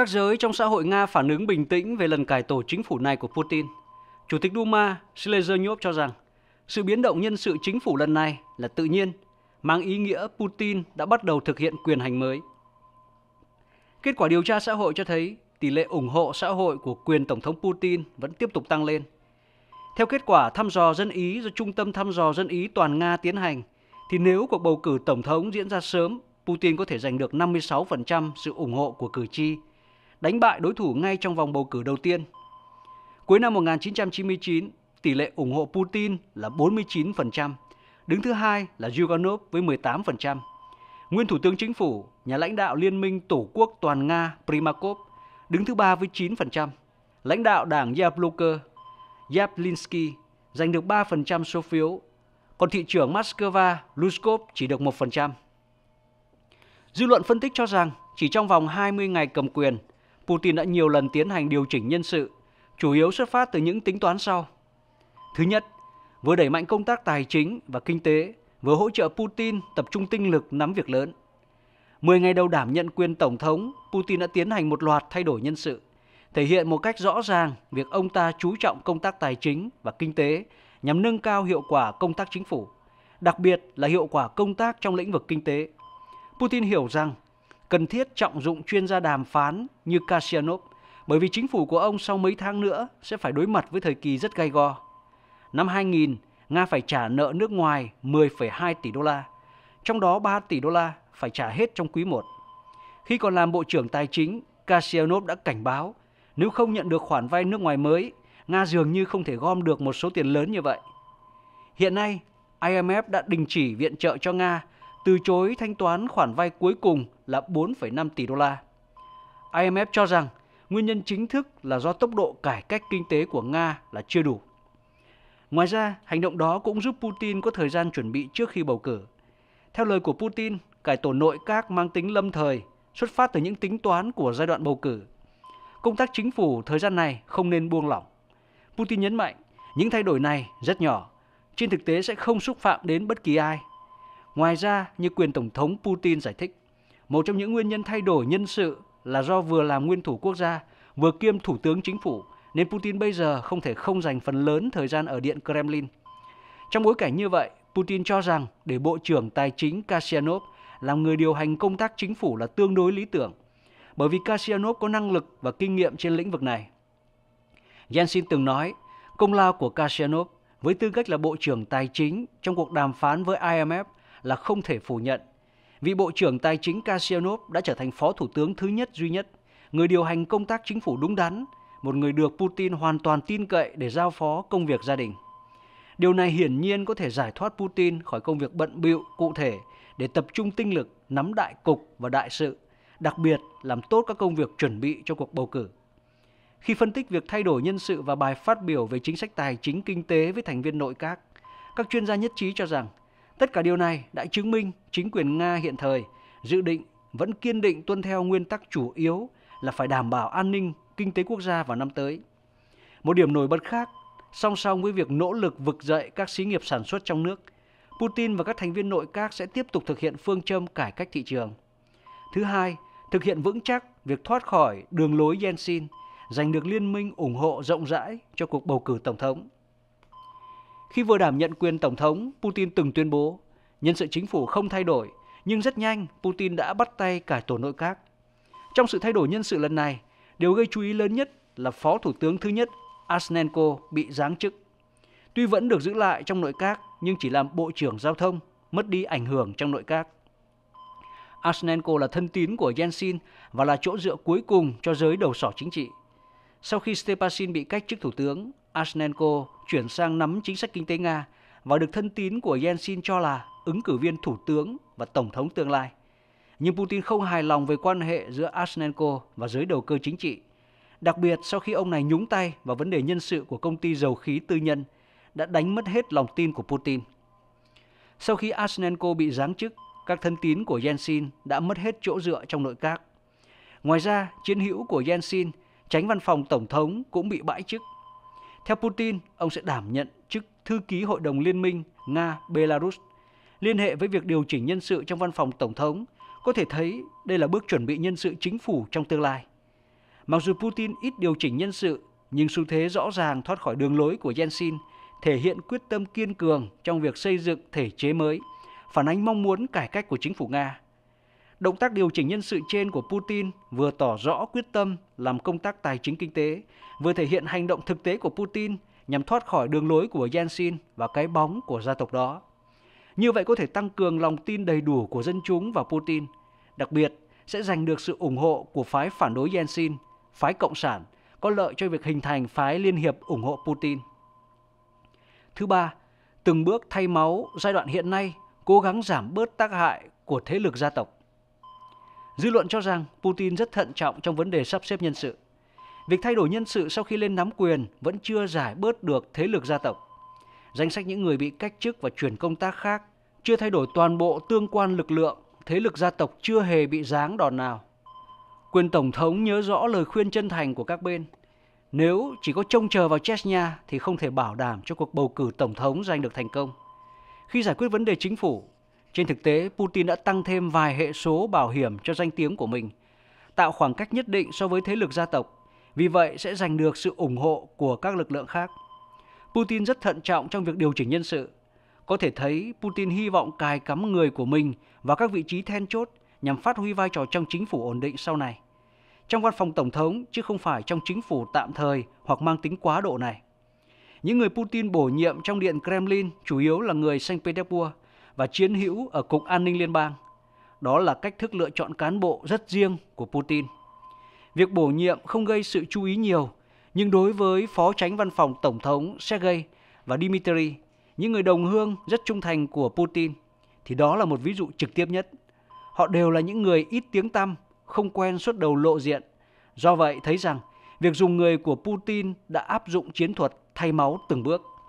Các giới trong xã hội Nga phản ứng bình tĩnh về lần cải tổ chính phủ này của Putin. Chủ tịch Duma Slezhernyov cho rằng sự biến động nhân sự chính phủ lần này là tự nhiên, mang ý nghĩa Putin đã bắt đầu thực hiện quyền hành mới. Kết quả điều tra xã hội cho thấy tỷ lệ ủng hộ xã hội của quyền Tổng thống Putin vẫn tiếp tục tăng lên. Theo kết quả thăm dò dân Ý do Trung tâm Thăm dò Dân Ý Toàn Nga tiến hành, thì nếu cuộc bầu cử Tổng thống diễn ra sớm, Putin có thể giành được 56% sự ủng hộ của cử tri đánh bại đối thủ ngay trong vòng bầu cử đầu tiên. Cuối năm 1999, tỷ lệ ủng hộ Putin là 49%, đứng thứ hai là Zyuganov với 18%. Nguyên Thủ tướng Chính phủ, nhà lãnh đạo Liên minh Tổ quốc toàn Nga Primakov đứng thứ ba với 9%. Lãnh đạo đảng Yabloker, Yablinsky giành được 3% số phiếu, còn thị trưởng Moscow Luskov chỉ được 1%. Dư luận phân tích cho rằng chỉ trong vòng 20 ngày cầm quyền, Putin đã nhiều lần tiến hành điều chỉnh nhân sự, chủ yếu xuất phát từ những tính toán sau. Thứ nhất, vừa đẩy mạnh công tác tài chính và kinh tế, vừa hỗ trợ Putin tập trung tinh lực nắm việc lớn. 10 ngày đầu đảm nhận quyền Tổng thống, Putin đã tiến hành một loạt thay đổi nhân sự, thể hiện một cách rõ ràng việc ông ta chú trọng công tác tài chính và kinh tế nhằm nâng cao hiệu quả công tác chính phủ, đặc biệt là hiệu quả công tác trong lĩnh vực kinh tế. Putin hiểu rằng cần thiết trọng dụng chuyên gia đàm phán như Kasyanov, bởi vì chính phủ của ông sau mấy tháng nữa sẽ phải đối mặt với thời kỳ rất gay go. Năm 2000, Nga phải trả nợ nước ngoài 10,2 tỷ đô la, trong đó 3 tỷ đô la phải trả hết trong quý 1. Khi còn làm Bộ trưởng Tài chính, Kasyanov đã cảnh báo nếu không nhận được khoản vay nước ngoài mới, Nga dường như không thể gom được một số tiền lớn như vậy. Hiện nay, IMF đã đình chỉ viện trợ cho Nga từ chối thanh toán khoản vay cuối cùng là 4,5 tỷ đô la. IMF cho rằng nguyên nhân chính thức là do tốc độ cải cách kinh tế của Nga là chưa đủ. Ngoài ra, hành động đó cũng giúp Putin có thời gian chuẩn bị trước khi bầu cử. Theo lời của Putin, cải tổ nội các mang tính lâm thời, xuất phát từ những tính toán của giai đoạn bầu cử. Công tác chính phủ thời gian này không nên buông lỏng. Putin nhấn mạnh, những thay đổi này rất nhỏ, trên thực tế sẽ không xúc phạm đến bất kỳ ai Ngoài ra, như quyền Tổng thống Putin giải thích, một trong những nguyên nhân thay đổi nhân sự là do vừa làm nguyên thủ quốc gia, vừa kiêm thủ tướng chính phủ, nên Putin bây giờ không thể không dành phần lớn thời gian ở Điện Kremlin. Trong bối cảnh như vậy, Putin cho rằng để Bộ trưởng Tài chính Kasyanov làm người điều hành công tác chính phủ là tương đối lý tưởng, bởi vì Kasyanov có năng lực và kinh nghiệm trên lĩnh vực này. Yeltsin từng nói, công lao của Kasyanov với tư cách là Bộ trưởng Tài chính trong cuộc đàm phán với IMF – là không thể phủ nhận. Vị Bộ trưởng Tài chính Kasianov đã trở thành Phó Thủ tướng thứ nhất duy nhất, người điều hành công tác chính phủ đúng đắn, một người được Putin hoàn toàn tin cậy để giao phó công việc gia đình. Điều này hiển nhiên có thể giải thoát Putin khỏi công việc bận bịu cụ thể để tập trung tinh lực nắm đại cục và đại sự, đặc biệt làm tốt các công việc chuẩn bị cho cuộc bầu cử. Khi phân tích việc thay đổi nhân sự và bài phát biểu về chính sách tài chính kinh tế với thành viên nội các, các chuyên gia nhất trí cho rằng Tất cả điều này đã chứng minh chính quyền Nga hiện thời dự định vẫn kiên định tuân theo nguyên tắc chủ yếu là phải đảm bảo an ninh kinh tế quốc gia vào năm tới. Một điểm nổi bật khác, song song với việc nỗ lực vực dậy các xí nghiệp sản xuất trong nước, Putin và các thành viên nội các sẽ tiếp tục thực hiện phương châm cải cách thị trường. Thứ hai, thực hiện vững chắc việc thoát khỏi đường lối Yeltsin, giành được liên minh ủng hộ rộng rãi cho cuộc bầu cử tổng thống. Khi vừa đảm nhận quyền tổng thống, Putin từng tuyên bố nhân sự chính phủ không thay đổi, nhưng rất nhanh Putin đã bắt tay cải tổ nội các. Trong sự thay đổi nhân sự lần này, điều gây chú ý lớn nhất là phó thủ tướng thứ nhất Asnenko bị giáng chức. Tuy vẫn được giữ lại trong nội các nhưng chỉ làm bộ trưởng giao thông, mất đi ảnh hưởng trong nội các. Asnenko là thân tín của Yeltsin và là chỗ dựa cuối cùng cho giới đầu sỏ chính trị. Sau khi Stepasin bị cách chức thủ tướng, Asnenko chuyển sang nắm chính sách kinh tế Nga và được thân tín của Yeltsin cho là ứng cử viên thủ tướng và tổng thống tương lai. Nhưng Putin không hài lòng về quan hệ giữa Asnenko và giới đầu cơ chính trị, đặc biệt sau khi ông này nhúng tay vào vấn đề nhân sự của công ty dầu khí tư nhân đã đánh mất hết lòng tin của Putin. Sau khi Asnenko bị giáng chức, các thân tín của Yeltsin đã mất hết chỗ dựa trong nội các. Ngoài ra, chiến hữu của Yeltsin, tránh văn phòng tổng thống cũng bị bãi chức theo Putin, ông sẽ đảm nhận chức thư ký Hội đồng Liên minh Nga-Belarus. Liên hệ với việc điều chỉnh nhân sự trong văn phòng Tổng thống, có thể thấy đây là bước chuẩn bị nhân sự chính phủ trong tương lai. Mặc dù Putin ít điều chỉnh nhân sự, nhưng xu thế rõ ràng thoát khỏi đường lối của Yeltsin, thể hiện quyết tâm kiên cường trong việc xây dựng thể chế mới, phản ánh mong muốn cải cách của chính phủ Nga. Động tác điều chỉnh nhân sự trên của Putin vừa tỏ rõ quyết tâm làm công tác tài chính kinh tế, vừa thể hiện hành động thực tế của Putin nhằm thoát khỏi đường lối của Yeltsin và cái bóng của gia tộc đó. Như vậy có thể tăng cường lòng tin đầy đủ của dân chúng vào Putin, đặc biệt sẽ giành được sự ủng hộ của phái phản đối Yeltsin, phái cộng sản, có lợi cho việc hình thành phái liên hiệp ủng hộ Putin. Thứ ba, từng bước thay máu giai đoạn hiện nay cố gắng giảm bớt tác hại của thế lực gia tộc. Dư luận cho rằng Putin rất thận trọng trong vấn đề sắp xếp nhân sự. Việc thay đổi nhân sự sau khi lên nắm quyền vẫn chưa giải bớt được thế lực gia tộc. Danh sách những người bị cách chức và chuyển công tác khác chưa thay đổi toàn bộ tương quan lực lượng, thế lực gia tộc chưa hề bị giáng đòn nào. Quyền Tổng thống nhớ rõ lời khuyên chân thành của các bên. Nếu chỉ có trông chờ vào Chechnya thì không thể bảo đảm cho cuộc bầu cử Tổng thống giành được thành công. Khi giải quyết vấn đề chính phủ, trên thực tế, Putin đã tăng thêm vài hệ số bảo hiểm cho danh tiếng của mình, tạo khoảng cách nhất định so với thế lực gia tộc, vì vậy sẽ giành được sự ủng hộ của các lực lượng khác. Putin rất thận trọng trong việc điều chỉnh nhân sự. Có thể thấy Putin hy vọng cài cắm người của mình vào các vị trí then chốt nhằm phát huy vai trò trong chính phủ ổn định sau này. Trong văn phòng tổng thống chứ không phải trong chính phủ tạm thời hoặc mang tính quá độ này. Những người Putin bổ nhiệm trong điện Kremlin chủ yếu là người Saint Petersburg, và chiến hữu ở Cục An ninh Liên bang. Đó là cách thức lựa chọn cán bộ rất riêng của Putin. Việc bổ nhiệm không gây sự chú ý nhiều, nhưng đối với Phó Tránh Văn phòng Tổng thống Sergei và Dmitry, những người đồng hương rất trung thành của Putin, thì đó là một ví dụ trực tiếp nhất. Họ đều là những người ít tiếng tăm, không quen xuất đầu lộ diện. Do vậy thấy rằng, việc dùng người của Putin đã áp dụng chiến thuật thay máu từng bước.